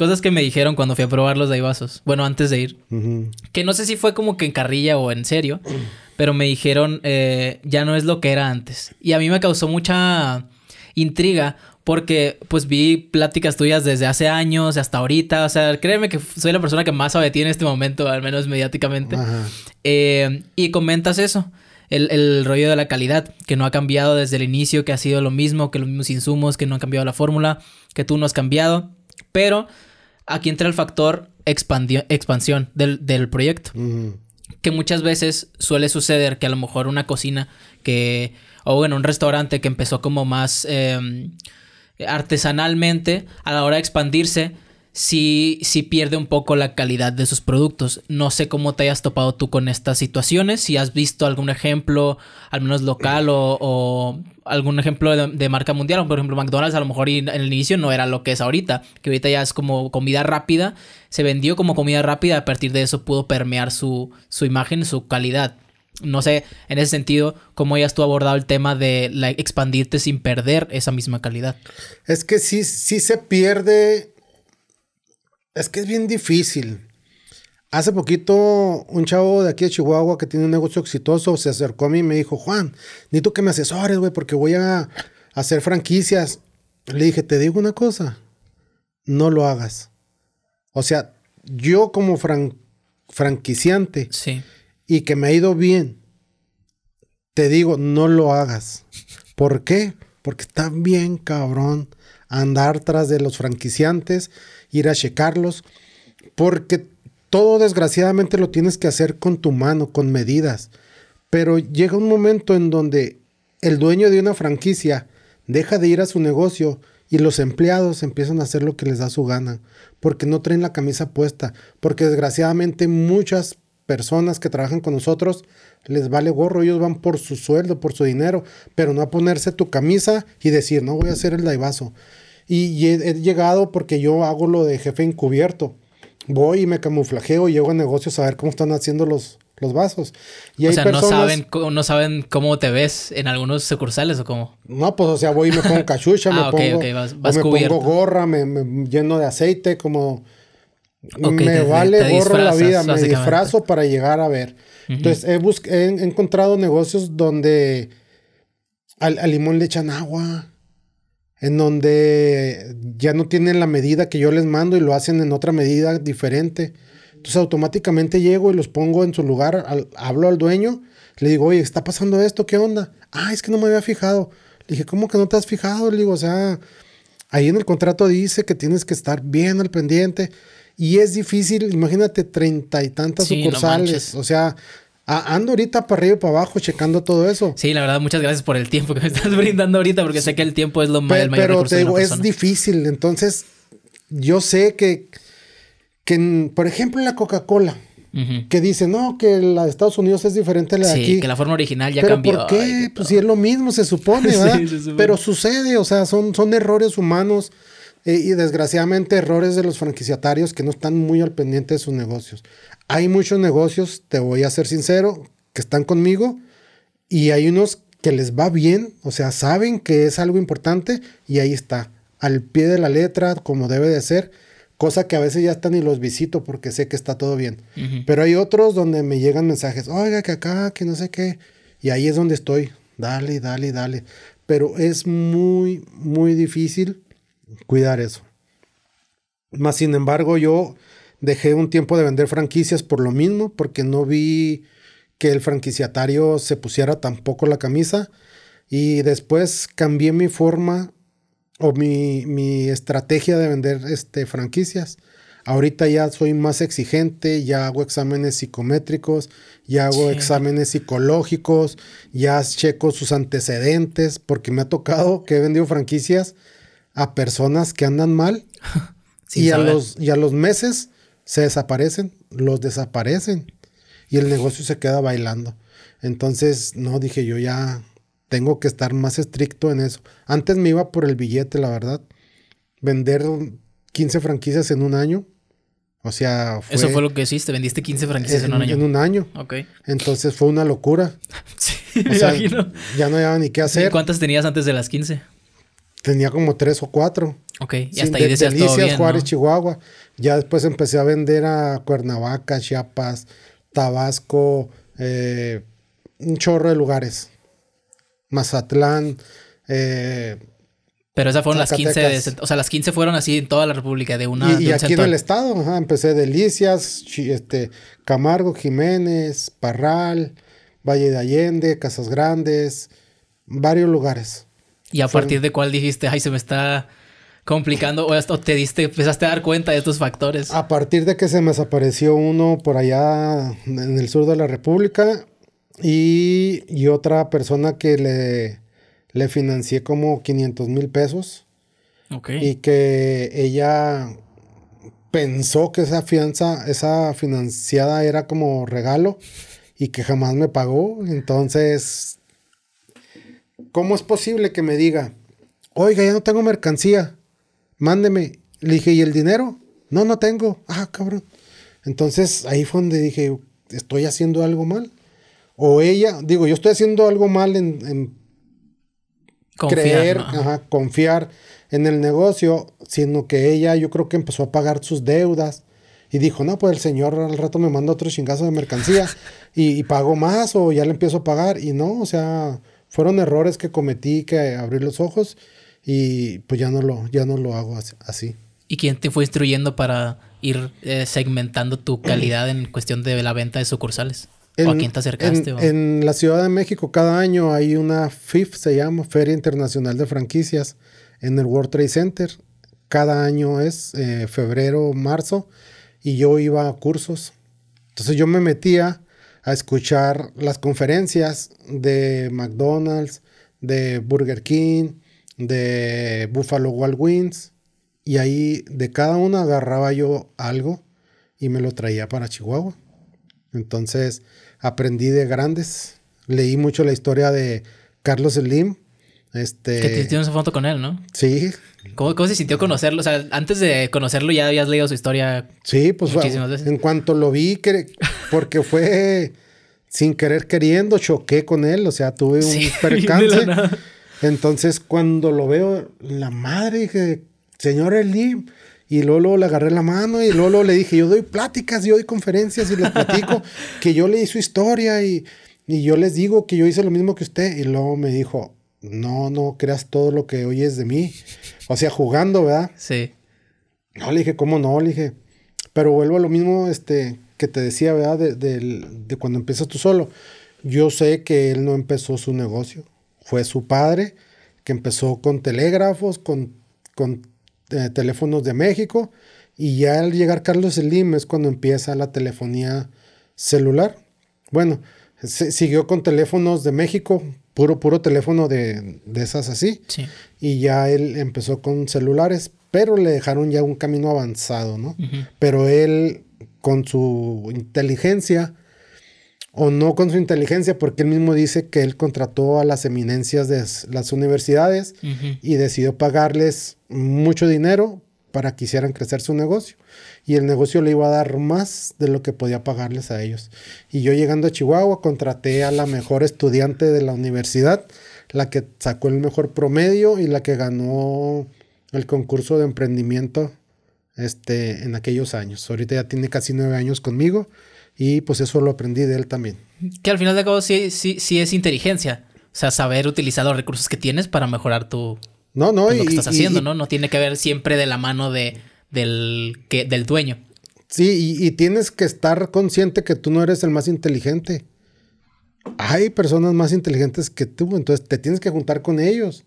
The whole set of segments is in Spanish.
Cosas que me dijeron cuando fui a probar los Daivasos, Bueno, antes de ir. Que no sé si fue como que en carrilla o en serio. Pero me dijeron, eh, ya no es lo que era antes. Y a mí me causó mucha intriga porque pues vi pláticas tuyas desde hace años hasta ahorita. O sea, créeme que soy la persona que más sabe ti en este momento, al menos mediáticamente. Eh, y comentas eso. El, el, rollo de la calidad, que no ha cambiado desde el inicio, que ha sido lo mismo, que los mismos insumos, que no ha cambiado la fórmula, que tú no has cambiado, pero aquí entra el factor expansión del, proyecto. Que muchas veces suele suceder que a lo mejor una cocina que, o bueno, un restaurante que empezó como más em, artesanalmente, a la hora de expandirse, si pierde un poco la calidad de sus productos. No sé cómo te hayas topado tú con estas situaciones, si has visto algún ejemplo, al menos local o, algún ejemplo de, marca mundial, por ejemplo McDonald's a lo mejor en el inicio no era lo que es ahorita, que ahorita ya es como comida rápida, se vendió como comida rápida, a partir de eso pudo permear su, imagen, su calidad. No sé, en ese sentido, cómo hayas tú abordado el tema de expandirte sin perder esa misma calidad. Es que sí, sí se pierde es que es bien difícil. Hace poquito, un chavo de aquí de Chihuahua que tiene un negocio exitoso se acercó a mí y me dijo, Juan, ni tú que me asesores, güey, porque voy a hacer franquicias. Le dije, te digo una cosa, no lo hagas. O sea, yo como franquiciante sí. y que me ha ido bien, te digo, no lo hagas. ¿Por qué? Porque está bien cabrón andar tras de los franquiciantes ir a checarlos, porque todo desgraciadamente lo tienes que hacer con tu mano, con medidas. Pero llega un momento en donde el dueño de una franquicia deja de ir a su negocio y los empleados empiezan a hacer lo que les da su gana, porque no traen la camisa puesta, porque desgraciadamente muchas personas que trabajan con nosotros les vale gorro, ellos van por su sueldo, por su dinero, pero no a ponerse tu camisa y decir, no voy a hacer el daivazo. Y he, llegado porque yo hago lo de jefe encubierto. Voy y me camuflajeo y llego a negocios a ver cómo están haciendo los, los vasos. Y o sea, no, saben, no saben cómo te ves en algunos sucursales o cómo. No, pues, o sea, voy y me pongo cachucha, ah, me, pongo, me pongo gorra, me, lleno de aceite, como... me vale gorra la vida, me disfrazo para llegar a ver. Entonces, he, he, encontrado negocios donde al, al limón le echan agua en donde ya no tienen la medida que yo les mando y lo hacen en otra medida diferente. Entonces automáticamente llego y los pongo en su lugar, hablo al dueño, le digo, oye, está pasando esto, ¿qué onda? Ah, es que no me había fijado. Le dije, ¿cómo que no te has fijado? Le digo, o sea, ahí en el contrato dice que tienes que estar bien al pendiente. Y es difícil, imagínate treinta y tantas sucursales. o sea, ando ahorita para arriba y para abajo checando todo eso. Sí, la verdad, muchas gracias por el tiempo que me estás brindando ahorita, porque sé que el tiempo es lo más. Pero, pero te es difícil. Entonces, yo sé que, que por ejemplo, la Coca-Cola. que dice, no, que la de Estados Unidos es diferente a la de sí, que la forma original ya ¿Pero cambió. ¿Por qué? pues si es lo mismo, se supone, ¿verdad? Pero sucede, o sea, son, son errores humanos. Eh, y desgraciadamente errores de los franquiciatarios que no están muy al pendiente de sus negocios. Hay muchos negocios, te voy a ser sincero, que están conmigo y hay unos que les va bien, o sea, saben que es algo importante y ahí está, al pie de la letra, como debe de ser, cosa que a veces ya están y los visito porque sé que está todo bien. Pero hay otros donde me llegan mensajes, oiga, que acá, que no sé qué, y ahí es donde estoy, dale, dale, dale. Pero es muy, muy difícil cuidar eso. Más sin embargo, yo dejé un tiempo de vender franquicias por lo mismo, porque no vi que el franquiciatario se pusiera tampoco la camisa. Y después cambié mi forma o mi, estrategia de vender este, franquicias. Ahorita ya soy más exigente, ya hago exámenes psicométricos, ya hago exámenes psicológicos, ya checo sus antecedentes, porque me ha tocado que he vendido franquicias a personas que andan mal y, a los, y a los meses se desaparecen, los desaparecen y el negocio se queda bailando. Entonces, no, dije yo ya tengo que estar más estricto en eso. Antes me iba por el billete, la verdad. Vender 15 franquicias en un año. O sea, Eso fue lo que hiciste, vendiste 15 franquicias en, un año. En un año. Ok. Entonces fue una locura. sí, me imagino. Ya no había ni qué hacer. ¿Y cuántas tenías antes de las 15? tenía como tres o cuatro. Ok, y ahí Delicias, Juárez, Chihuahua. Ya después empecé a vender a Cuernavaca, Chiapas, Tabasco, eh, un chorro de lugares. Mazatlán, eh, pero esas fueron las 15, o sea, las 15 fueron así en toda la República de una... Y, y aquí en el estado, empecé Delicias, este, Camargo, Jiménez, Parral, Valle de Allende, Casas Grandes, varios lugares. ¿Y a partir de cuál dijiste, ay, se me está complicando o, te diste, empezaste a dar cuenta de estos factores? A partir de que se me desapareció uno por allá en el sur de la República y, otra persona que le, le financié como 500 mil pesos. Ok. Y que ella pensó que esa fianza, esa financiada era como regalo y que jamás me pagó. Entonces ¿cómo es posible que me diga, oiga, ya no tengo mercancía, mándeme? Le dije, ¿y el dinero? No, no tengo. Ah, cabrón. Entonces ahí fue donde dije, estoy haciendo algo mal. O ella, digo, yo estoy haciendo algo mal en, creer, confiar en el negocio, sino que ella yo creo que empezó a pagar sus deudas y dijo, no, pues el señor al rato me manda otro chingazo de mercancía y, pago más o ya le empiezo a pagar. Y no, o sea, fueron errores que cometí que abrí los ojos y pues ya no lo, ya no lo hago así. ¿Y quién te fue instruyendo para ir eh, segmentando tu calidad en cuestión de la venta de sucursales? a quién te acercaste? En, la Ciudad de México cada año hay una FIF, se llama Feria Internacional de Franquicias, en el World Trade Center. Cada año es eh, febrero, marzo, y yo iba a cursos. Entonces yo me metía a escuchar las conferencias de McDonald's, de Burger King, de Buffalo Wild Wings. Y ahí de cada una agarraba yo algo y me lo traía para Chihuahua. Entonces aprendí de grandes. Leí mucho la historia de Carlos Slim, este, que te hicieron su foto con él, ¿no? Sí. ¿Cómo, se sintió conocerlo? O sea, antes de conocerlo ya habías leído su historia. Sí, pues muchísimas veces. en cuanto lo vi, porque fue sin querer queriendo, choqué con él, o sea, tuve un sí, percance. Entonces, cuando lo veo, la madre, dije, señor Elim, y Lolo le agarré la mano y Lolo le dije, yo doy pláticas, yo doy conferencias y le platico que yo leí su historia y, y yo les digo que yo hice lo mismo que usted. Y luego me dijo, no, no creas todo lo que oyes de mí. O sea, jugando, ¿verdad? Sí. No, le dije, ¿cómo no? Le dije, pero vuelvo a lo mismo este, que te decía, ¿verdad? De, cuando empiezas tú solo. Yo sé que él no empezó su negocio. Fue su padre que empezó con telégrafos, con, con eh, teléfonos de México. Y ya al llegar Carlos Slim es cuando empieza la telefonía celular. Bueno, siguió con teléfonos de México, puro, puro teléfono de, esas así. Y ya él empezó con celulares, pero le dejaron ya un camino avanzado, ¿no? Pero él, con su inteligencia, o no con su inteligencia, porque él mismo dice que él contrató a las eminencias de las universidades y decidió pagarles mucho dinero para que hicieran crecer su negocio. Y el negocio le iba a dar más de lo que podía pagarles a ellos. Y yo llegando a Chihuahua contraté a la mejor estudiante de la universidad, la que sacó el mejor promedio y la que ganó el concurso de emprendimiento este, en aquellos años. Ahorita ya tiene casi nueve años conmigo y pues eso lo aprendí de él también. Que al final de todo sí, sí, sí es inteligencia. O sea, saber utilizar los recursos que tienes para mejorar tu, no, no, pues y, lo que estás haciendo, ¿no? No tiene que ver siempre de la mano de, del, que, del dueño. Sí, y, tienes que estar consciente que tú no eres el más inteligente. Hay personas más inteligentes que tú, entonces te tienes que juntar con ellos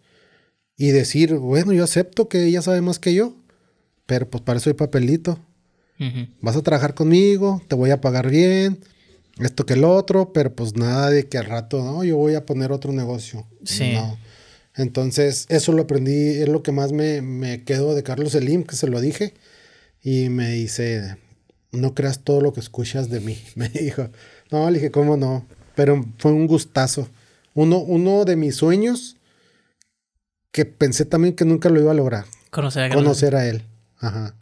y decir, bueno, yo acepto que ella sabe más que yo, pero pues para eso hay papelito. Vas a trabajar conmigo, te voy a pagar bien, esto que el otro, pero pues nada de que al rato, no, yo voy a poner otro negocio. Sí. No. Entonces, eso lo aprendí, es lo que más me, me de Carlos Elim, que se lo dije, y me dice, no creas todo lo que escuchas de mí, me dijo. No, le dije, ¿cómo no? Pero fue un gustazo. Uno, uno de mis sueños que pensé también que nunca lo iba a lograr. Conocer a, conocer a él. Ajá.